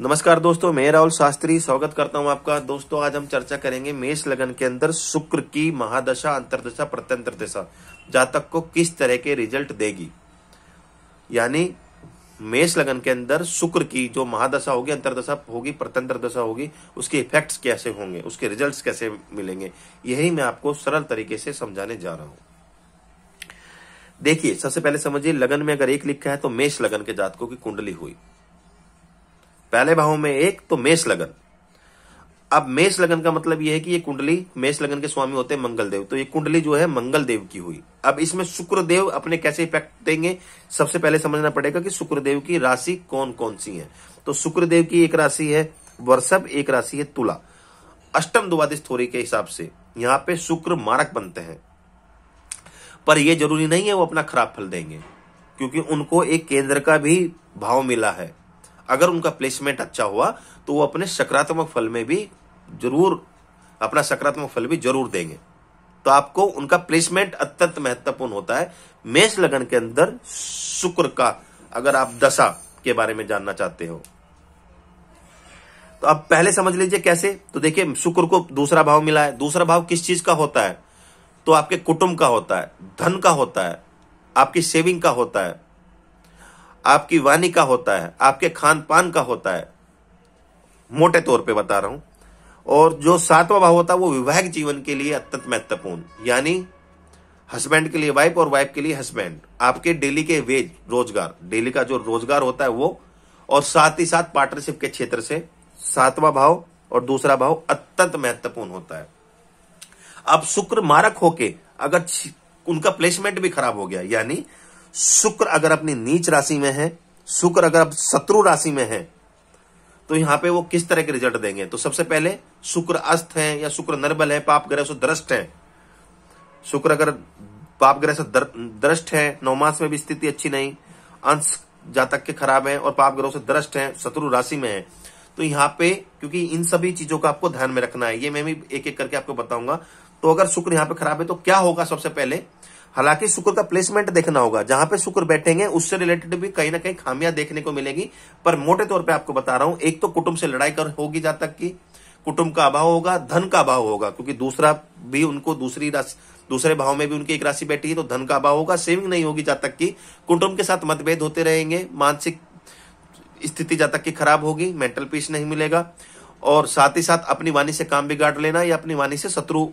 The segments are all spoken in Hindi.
नमस्कार दोस्तों मैं राहुल शास्त्री स्वागत करता हूं आपका दोस्तों आज हम चर्चा करेंगे मेष लगन के अंदर शुक्र की महादशा अंतरदशा प्रत्यंतर दशा जातक को किस तरह के रिजल्ट देगी यानी मेष लगन के अंदर शुक्र की जो महादशा होगी अंतरदशा होगी प्रत्यंतर दशा होगी उसके इफेक्ट्स कैसे होंगे उसके रिजल्ट कैसे मिलेंगे यही मैं आपको सरल तरीके से समझाने जा रहा हूं देखिए सबसे पहले समझिए लगन में अगर एक लिखा है तो मेष लगन के जातकों की कुंडली हुई पहले भाव में एक तो मेष लगन अब मेष लगन का मतलब यह है कि ये कुंडली मेष लगन के स्वामी होते हैं मंगलदेव तो ये कुंडली जो है मंगलदेव की हुई अब इसमें शुक्रदेव अपने कैसे इफेक्ट देंगे सबसे पहले समझना पड़ेगा कि शुक्रदेव की राशि कौन कौन सी है तो शुक्रदेव की एक राशि है वर्षभ एक राशि है तुला अष्टम द्वादिश थोरी के हिसाब से यहाँ पे शुक्र मारक बनते हैं पर यह जरूरी नहीं है वो अपना खराब फल देंगे क्योंकि उनको एक केंद्र का भी भाव मिला है अगर उनका प्लेसमेंट अच्छा हुआ तो वो अपने सकारात्मक फल में भी जरूर अपना सकारात्मक फल भी जरूर देंगे तो आपको उनका प्लेसमेंट अत्यंत महत्वपूर्ण होता है मेष लगन के अंदर शुक्र का अगर आप दशा के बारे में जानना चाहते हो तो आप पहले समझ लीजिए कैसे तो देखिए शुक्र को दूसरा भाव मिला है दूसरा भाव किस चीज का होता है तो आपके कुटुंब का होता है धन का होता है आपकी सेविंग का होता है आपकी वाणी का होता है आपके खान पान का होता है मोटे तौर पे बता रहा हूं और जो सातवां भाव होता है वो विवाहिक जीवन के लिए अत्यंत महत्वपूर्ण यानी हस्बैंड के लिए वाइफ और वाइफ के लिए हस्बैंड आपके डेली के वेज रोजगार डेली का जो रोजगार होता है वो और साथ ही साथ पार्टनरशिप के क्षेत्र से सातवां भाव और दूसरा भाव अत्यंत महत्वपूर्ण होता है अब शुक्र मारक होके अगर उनका प्लेसमेंट भी खराब हो गया यानी शुक्र अगर अपनी नीच राशि में है शुक्र अगर आप शत्रु राशि में है तो यहां पे वो किस तरह के रिजल्ट देंगे तो सबसे पहले शुक्र अस्त है या शुक्र निर्बल है पाप ग्रह से दृष्ट है शुक्र अगर पाप ग्रह से दृष्ट है नवमास में भी स्थिति अच्छी नहीं अंश जातक के खराब है और पाप ग्रह से दृष्ट है शत्रु राशि में है तो यहां पे क्योंकि इन सभी चीजों का आपको ध्यान में रखना है ये मैं भी एक एक करके आपको बताऊंगा तो अगर शुक्र यहां पे खराब है तो क्या होगा सबसे पहले हालांकि शुक्र का प्लेसमेंट देखना होगा जहां पे शुक्र बैठेंगे उससे रिलेटेड भी कहीं ना कहीं खामियां देखने को मिलेगी पर मोटे तौर पे आपको बता रहा हूं एक तो कुटुंब से लड़ाई कर होगी जा तक की कुटुंब का अभाव होगा धन का अभाव होगा क्योंकि दूसरा भी उनको दूसरी राशि दूसरे भाव में भी उनकी एक राशि बैठी है तो धन का अभाव होगा सेविंग नहीं होगी जा तक की कुटुंब के साथ मतभेद होते रहेंगे मानसिक स्थिति जा तक की खराब होगी मेंटल पीस नहीं मिलेगा और साथ ही साथ अपनी वाणी से काम बिगाड़ लेना या अपनी वाणी से शत्रु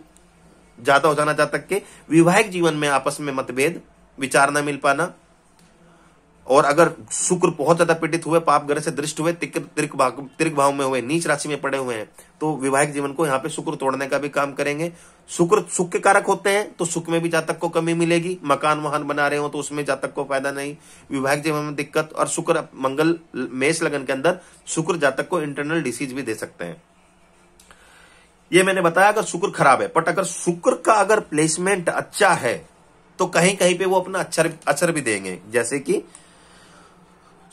ज्यादा हो जाना जहां तक के विवाहिक जीवन में आपस में मतभेद विचार न मिल पाना और अगर शुक्र बहुत ज्यादा पीड़ित हुए पाप ग्रह से दृष्ट हुए तिरक भाव में हुए नीच राशि में पड़े हुए हैं तो विवाहिक जीवन को यहाँ पे शुक्र तोड़ने का भी काम करेंगे शुक्र सुख के कारक होते हैं तो सुख में भी जातक को कमी मिलेगी मकान वाहन बना रहे हो तो उसमें जातक को फायदा नहीं विवाहिक जीवन में दिक्कत और शुक्र मंगल मेष लगन के अंदर शुक्र जातक को इंटरनल डिसीज भी दे सकते हैं ये मैंने बताया अगर शुक्र खराब है बट अगर शुक्र का अगर प्लेसमेंट अच्छा है तो कहीं कहीं पे वो अपना अक्षर अक्षर भी देंगे जैसे कि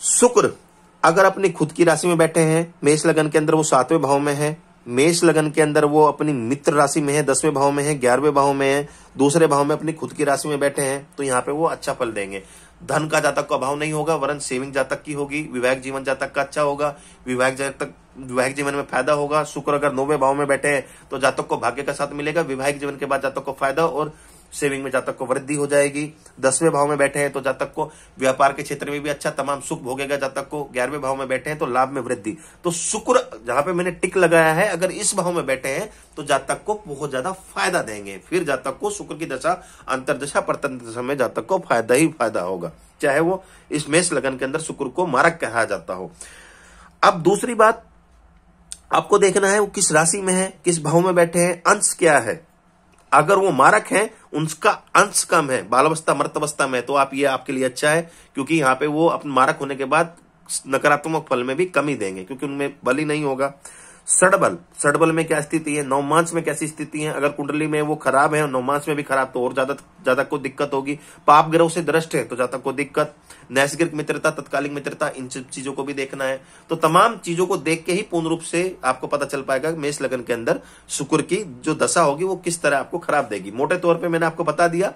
शुक्र अगर अपनी खुद की राशि में बैठे हैं मेष लगन के अंदर वो सातवें भाव में है मेष लगन के अंदर वो अपनी मित्र राशि में है दसवें भाव में है ग्यारहवें भाव में है दूसरे भाव में अपनी खुद की राशि में बैठे हैं तो यहाँ पे वो अच्छा फल देंगे धन का जातक का अभाव नहीं होगा वरन सेविंग जातक की होगी विवाहिक जीवन जातक का अच्छा होगा विवाहिक जातक विवाहिक जीवन में फायदा होगा शुक्र अगर नौवे भाव में बैठे हैं तो जातक को भाग्य का साथ मिलेगा विवाहिक जीवन के बाद जातक को फायदा और सेविंग में जातक को वृद्धि हो जाएगी दसवें भाव में बैठे हैं तो जातक को व्यापार के क्षेत्र में भी अच्छा तमाम सुख भोगेगा जातक को ग्यारहवें भाव में बैठे हैं तो लाभ में वृद्धि तो शुक्र जहां पे मैंने टिक लगाया है अगर इस भाव में बैठे हैं तो जातक को बहुत ज्यादा फायदा देंगे फिर जातक को शुक्र की दशा अंतरदशा प्रतंत्र दशा में जातक को फायदा ही फायदा होगा चाहे वो इस मेष लगन के अंदर शुक्र को मारक कहा जाता हो अब दूसरी बात आपको देखना है वो किस राशि में है किस भाव में बैठे हैं अंश क्या है अगर वो मारक है उनका अंश कम है बालावस्था अवस्था में तो आप ये आपके लिए अच्छा है क्योंकि यहाँ पे वो अपने मारक होने के बाद नकारात्मक फल में भी कमी देंगे क्योंकि उनमें बलि नहीं होगा सड़बल सड़बल में क्या स्थिति है नवमांस में कैसी स्थिति है अगर कुंडली में वो खराब है नवमांस में भी खराब तो और ज्यादा ज्यादा को दिक्कत होगी पाप ग्रह से दृष्ट है तो ज्यादा को दिक्कत नैसर्गिक मित्रता तत्कालिक मित्रता इन सब चीजों को भी देखना है तो तमाम चीजों को देख के ही पूर्ण रूप से आपको पता चल पाएगा मेष लगन के अंदर शुक्र की जो दशा होगी वो किस तरह आपको खराब देगी मोटे तौर पर मैंने आपको बता दिया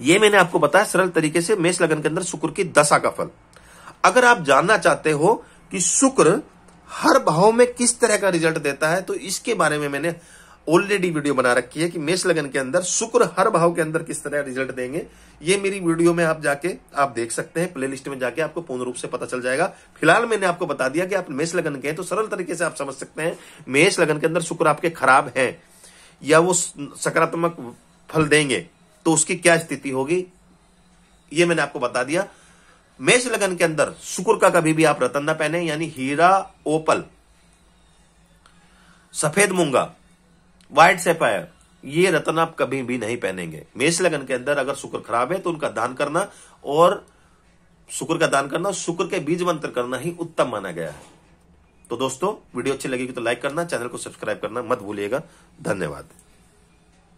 ये मैंने आपको बताया सरल तरीके से मेष लगन के अंदर शुक्र की दशा का फल अगर आप जानना चाहते हो कि शुक्र हर भाव में किस तरह का रिजल्ट देता है तो इसके बारे में मैंने ऑलरेडी वीडियो बना रखी है कि मेष लगन के अंदर शुक्र हर भाव के अंदर किस तरह रिजल्ट देंगे ये मेरी वीडियो में आप जाके आप देख सकते हैं प्लेलिस्ट में जाके आपको पूर्ण रूप से पता चल जाएगा फिलहाल मैंने आपको बता दिया कि आप मेष लगन के हैं तो सरल तरीके से आप समझ सकते हैं मेष लगन के अंदर शुक्र आपके खराब है या वो सकारात्मक फल देंगे तो उसकी क्या स्थिति होगी ये मैंने आपको बता दिया मेष लगन के अंदर शुक्र का कभी भी आप रतन ना पहने यानी हीरा ओपल सफेद मूंगा व्हाइट सेपायर ये रतन आप कभी भी नहीं पहनेंगे मेष लगन के अंदर अगर शुक्र खराब है तो उनका दान करना और शुक्र का दान करना शुक्र के बीज मंत्र करना ही उत्तम माना गया है तो दोस्तों वीडियो अच्छी लगेगी तो लाइक करना चैनल को सब्सक्राइब करना मत भूलिएगा धन्यवाद